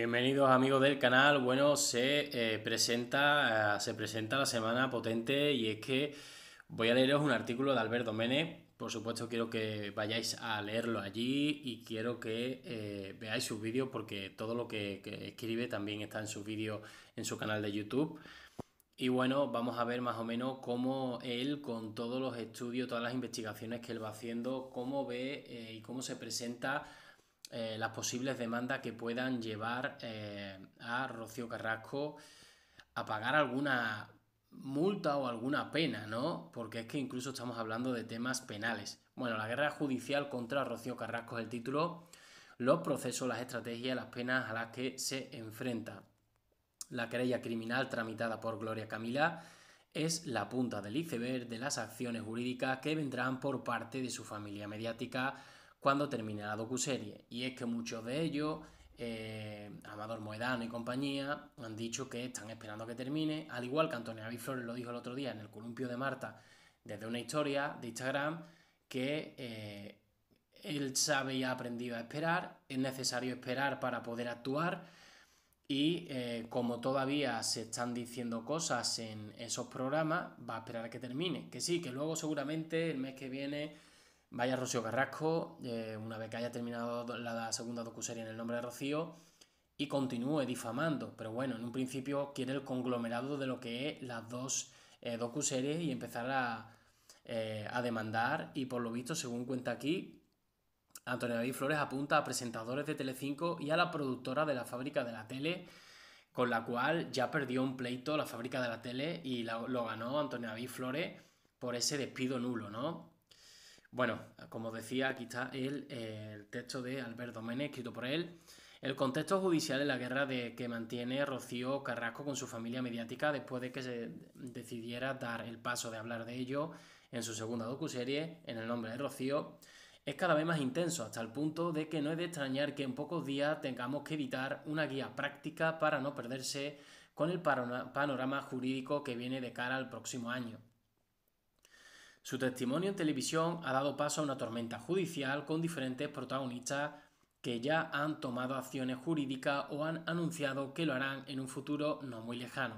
Bienvenidos amigos del canal. Bueno, se, eh, presenta, eh, se presenta la semana potente y es que voy a leeros un artículo de Alberto Mene. Por supuesto quiero que vayáis a leerlo allí y quiero que eh, veáis sus vídeos porque todo lo que, que escribe también está en sus vídeos en su canal de YouTube. Y bueno, vamos a ver más o menos cómo él, con todos los estudios, todas las investigaciones que él va haciendo, cómo ve y cómo se presenta eh, las posibles demandas que puedan llevar eh, a Rocío Carrasco a pagar alguna multa o alguna pena, ¿no? Porque es que incluso estamos hablando de temas penales. Bueno, la guerra judicial contra Rocío Carrasco es el título, los procesos, las estrategias, las penas a las que se enfrenta. La querella criminal tramitada por Gloria Camila es la punta del iceberg de las acciones jurídicas que vendrán por parte de su familia mediática cuando termine la docuserie. Y es que muchos de ellos, eh, Amador Moedano y compañía, han dicho que están esperando que termine, al igual que Antonio Avi Flores lo dijo el otro día en el columpio de Marta, desde una historia de Instagram, que eh, él sabe y ha aprendido a esperar, es necesario esperar para poder actuar. Y eh, como todavía se están diciendo cosas en esos programas, va a esperar a que termine. Que sí, que luego seguramente el mes que viene Vaya Rocío Carrasco, eh, una vez que haya terminado la segunda docuserie en el nombre de Rocío, y continúe difamando. Pero bueno, en un principio quiere el conglomerado de lo que es las dos eh, docuseries y empezar eh, a, demandar. Y por lo visto, según cuenta aquí, Antonio David Flores apunta a presentadores de Telecinco y a la productora de la fábrica de la tele, con la cual ya perdió un pleito la fábrica de la tele y lo ganó Antonio David Flores por ese despido nulo, ¿no? Bueno, como decía, aquí está el, texto de Alberto Mene, escrito por él. El contexto judicial de la guerra de, que mantiene Rocío Carrasco con su familia mediática después de que se decidiera dar el paso de hablar de ello en su segunda docuserie, en el nombre de Rocío, es cada vez más intenso, hasta el punto de que no es de extrañar que en pocos días tengamos que editar una guía práctica para no perderse con el panorama jurídico que viene de cara al próximo año. Su testimonio en televisión ha dado paso a una tormenta judicial con diferentes protagonistas que ya han tomado acciones jurídicas o han anunciado que lo harán en un futuro no muy lejano.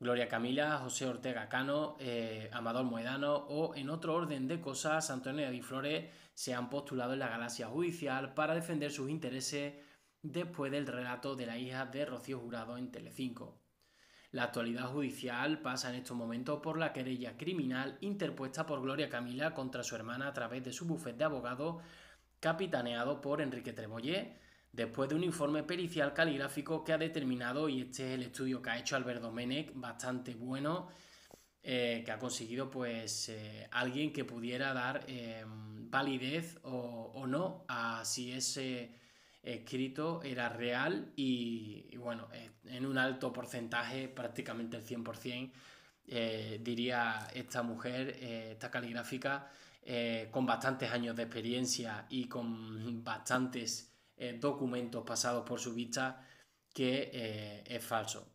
Gloria Camila, José Ortega Cano, eh, Amador Moedano o en otro orden de cosas, Antonio Di Flores se han postulado en la galaxia judicial para defender sus intereses después del relato de la hija de Rocío Jurado en Telecinco. La actualidad judicial pasa en estos momentos por la querella criminal interpuesta por Gloria Camila contra su hermana a través de su bufete de abogados capitaneado por Enrique Trebollé, después de un informe pericial caligráfico que ha determinado, y este es el estudio que ha hecho Alberto Menec, bastante bueno, eh, que ha conseguido pues eh, alguien que pudiera dar eh, validez o, o, no a si ese escrito era real y, bueno, eh, en un alto porcentaje, prácticamente el 100%, eh, diría esta mujer, eh, esta caligráfica, con bastantes años de experiencia y con bastantes documentos pasados por su vista, que es falso.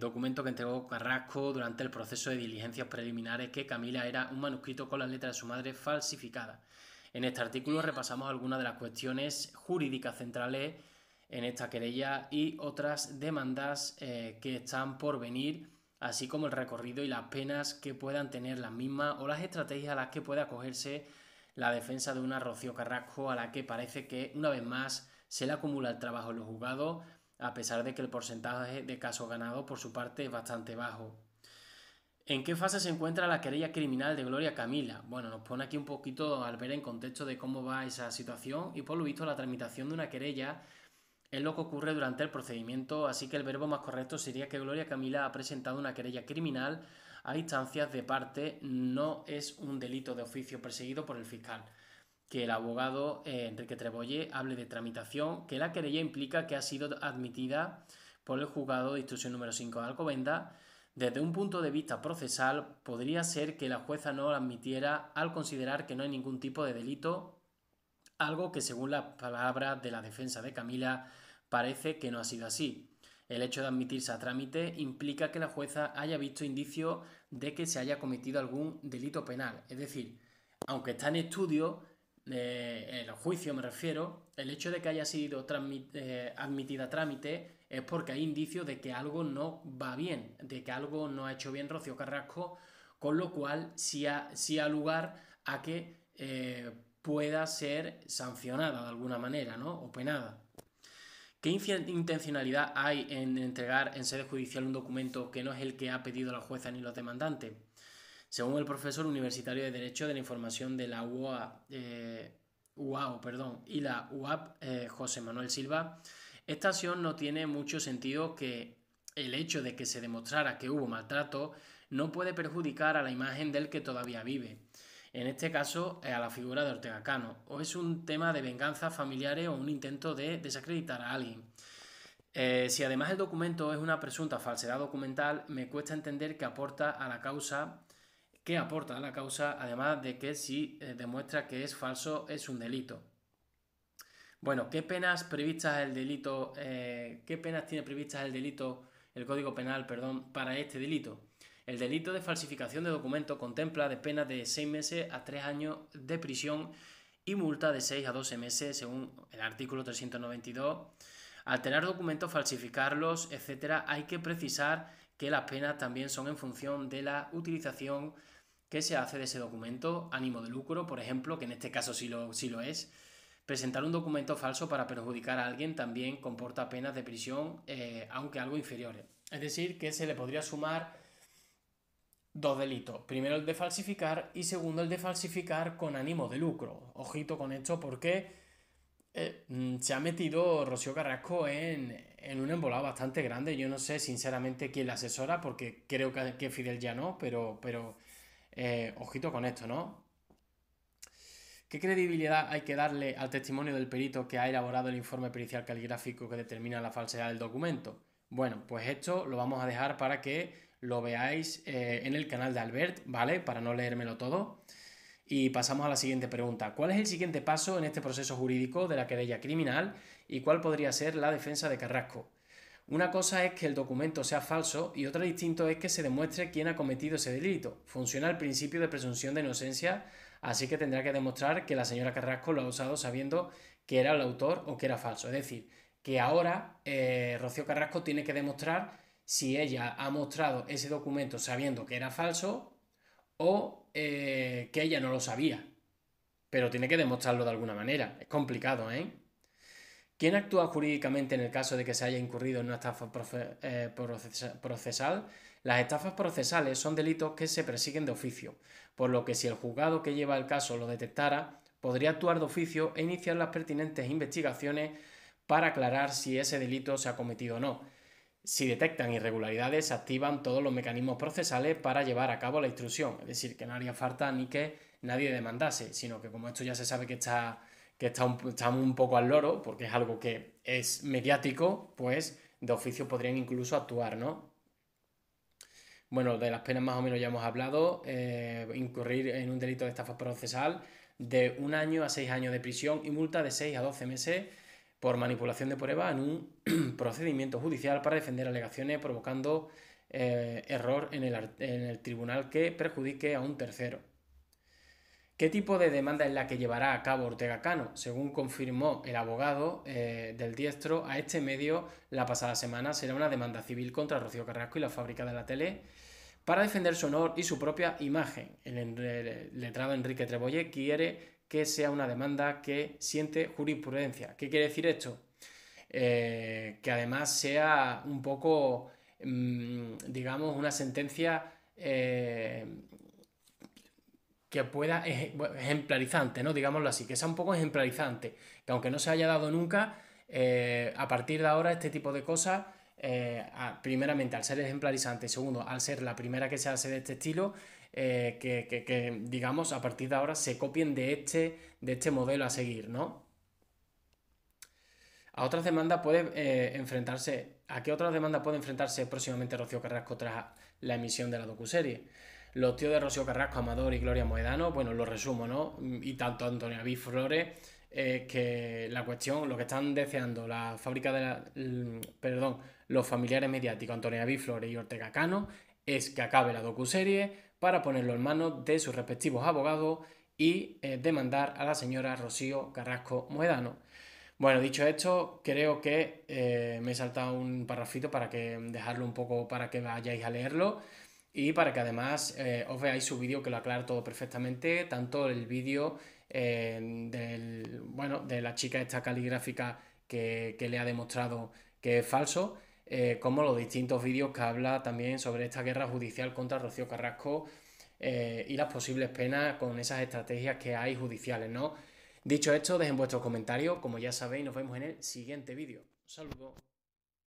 documento que entregó Carrasco durante el proceso de diligencias preliminares que Camila era un manuscrito con las letras de su madre falsificada. En este artículo repasamos algunas de las cuestiones jurídicas centrales en esta querella y otras demandas eh, que están por venir, así como el recorrido y las penas que puedan tener las mismas o las estrategias a las que pueda acogerse la defensa de una Rocío Carrasco a la que parece que una vez más se le acumula el trabajo en los juzgados, a pesar de que el porcentaje de casos ganados por su parte es bastante bajo. ¿En qué fase se encuentra la querella criminal de Gloria Camila? Bueno, nos pone aquí un poquito al ver en contexto de cómo va esa situación y por lo visto la tramitación de una querella es lo que ocurre durante el procedimiento, así que el verbo más correcto sería que Gloria Camila ha presentado una querella criminal a instancias de parte, no es un delito de oficio perseguido por el fiscal. Que el abogado eh, Enrique Trebolle hable de tramitación, que la querella implica que ha sido admitida por el juzgado de instrucción número 5 de Alcobenda desde un punto de vista procesal, podría ser que la jueza no la admitiera al considerar que no hay ningún tipo de delito, algo que según las palabras de la defensa de Camila parece que no ha sido así. El hecho de admitirse a trámite implica que la jueza haya visto indicios de que se haya cometido algún delito penal. Es decir, aunque está en estudio, eh, el juicio me refiero, el hecho de que haya sido eh, admitida a trámite es porque hay indicios de que algo no va bien, de que algo no ha hecho bien Rocío Carrasco, con lo cual sí ha, lugar a que eh, pueda ser sancionada de alguna manera, ¿no? O penada. ¿Qué intencionalidad hay en entregar en sede judicial un documento que no es el que ha pedido la jueza ni los demandantes? Según el profesor universitario de Derecho de la Información de la UOA, eh, UAO perdón, y la UAP, eh, José Manuel Silva, esta acción no tiene mucho sentido que el hecho de que se demostrara que hubo maltrato no puede perjudicar a la imagen del que todavía vive. En este caso, eh, a la figura de Ortega Cano. O es un tema de venganza familiares o un intento de desacreditar a alguien. Eh, si además el documento es una presunta falsedad documental, me cuesta entender que aporta a la causa, qué aporta a la causa, además de que si eh, demuestra que es falso, es un delito. Bueno, ¿qué penas previstas el delito? Eh, ¿Qué penas tiene previstas el delito, el Código Penal, perdón, para este delito? El delito de falsificación de documento contempla de penas de 6 meses a 3 años de prisión y multa de 6 a 12 meses, según el artículo 392. Alterar documentos, falsificarlos, etcétera, hay que precisar que las penas también son en función de la utilización que se hace de ese documento, ánimo de lucro, por ejemplo, que en este caso sí lo, sí lo es Presentar un documento falso para perjudicar a alguien también comporta penas de prisión, eh, aunque algo inferiores. Es decir, que se le podría sumar dos delitos. Primero el de falsificar y segundo el de falsificar con ánimo de lucro. Ojito con esto porque eh, mm, se ha metido Rocío Carrasco en, un embolado bastante grande. Yo no sé sinceramente quién la asesora porque creo que, Fidel ya no, pero, pero eh, ojito con esto, ¿no? ¿Qué credibilidad hay que darle al testimonio del perito que ha elaborado el informe pericial caligráfico que determina la falsedad del documento? Bueno, pues esto lo vamos a dejar para que lo veáis eh, en el canal de Albert, ¿vale? Para no leérmelo todo. Y pasamos a la siguiente pregunta. ¿Cuál es el siguiente paso en este proceso jurídico de la querella criminal y cuál podría ser la defensa de Carrasco? Una cosa es que el documento sea falso y otra distinto es que se demuestre quién ha cometido ese delito. Funciona el principio de presunción de inocencia Así que tendrá que demostrar que la señora Carrasco lo ha usado sabiendo que era el autor o que era falso. Es decir, que ahora eh, Rocío Carrasco tiene que demostrar si ella ha mostrado ese documento sabiendo que era falso o eh, que ella no lo sabía. Pero tiene que demostrarlo de alguna manera. Es complicado, ¿eh? ¿Quién actúa jurídicamente en el caso de que se haya incurrido en una eh, estafa procesal? Las estafas procesales son delitos que se persiguen de oficio, por lo que si el juzgado que lleva el caso lo detectara, podría actuar de oficio e iniciar las pertinentes investigaciones para aclarar si ese delito se ha cometido o no. Si detectan irregularidades, se activan todos los mecanismos procesales para llevar a cabo la instrucción, es decir, que no haría falta ni que nadie demandase, sino que como esto ya se sabe que está un poco al loro, porque es algo que es mediático, pues de oficio podrían incluso actuar, ¿no? Bueno, de las penas más o menos ya hemos hablado, eh, incurrir en un delito de estafa procesal de un año a seis años de prisión y multa de seis a doce meses por manipulación de prueba en un procedimiento judicial para defender alegaciones provocando eh, error en el, en el tribunal que perjudique a un tercero. ¿Qué tipo de demanda es la que llevará a cabo Ortega Cano? Según confirmó el abogado eh, del diestro a este medio la pasada semana, será una demanda civil contra Rocío Carrasco y la fábrica de la tele para defender su honor y su propia imagen. El, letrado Enrique Trebolle quiere que sea una demanda que siente jurisprudencia. ¿Qué quiere decir esto? Eh, que además sea un poco, mm, digamos, una sentencia eh, que pueda ejemplarizante, ¿no? Digámoslo así, que sea un poco ejemplarizante, que aunque no se haya dado nunca, eh, a partir de ahora este tipo de cosas, eh, primeramente al ser ejemplarizante, segundo, al ser la primera que se hace de este estilo, eh, que, digamos, a partir de ahora se copien de este, de este modelo a seguir, ¿no? A otras demandas puede enfrentarse. ¿A qué otras demandas puede enfrentarse próximamente Rocío Carrasco tras la emisión de la docuserie? los tíos de Rocío Carrasco, Amador y Gloria Moedano, bueno, lo resumo, ¿no? Mm, y tanto Antonia Biflore Flores, eh, que la cuestión, lo que están deseando la fábrica de la, perdón, los familiares mediáticos Antonia Biflore y Ortega Cano es que acabe la docuserie para ponerlo en manos de sus respectivos abogados y eh, demandar a la señora Rocío Carrasco Moedano. Bueno, dicho esto, creo que eh, me he saltado un parrafito para que dejarlo un poco para que vayáis a leerlo y para que además eh, os veáis su vídeo que lo aclara todo perfectamente, tanto el vídeo eh, del, bueno, de la chica esta caligráfica que, le ha demostrado que es falso, eh, como los distintos vídeos que habla también sobre esta guerra judicial contra Rocío Carrasco y las posibles penas con esas estrategias que hay judiciales, ¿no? Dicho esto, dejen vuestros comentarios, como ya sabéis, nos vemos en el siguiente vídeo. Un saludo.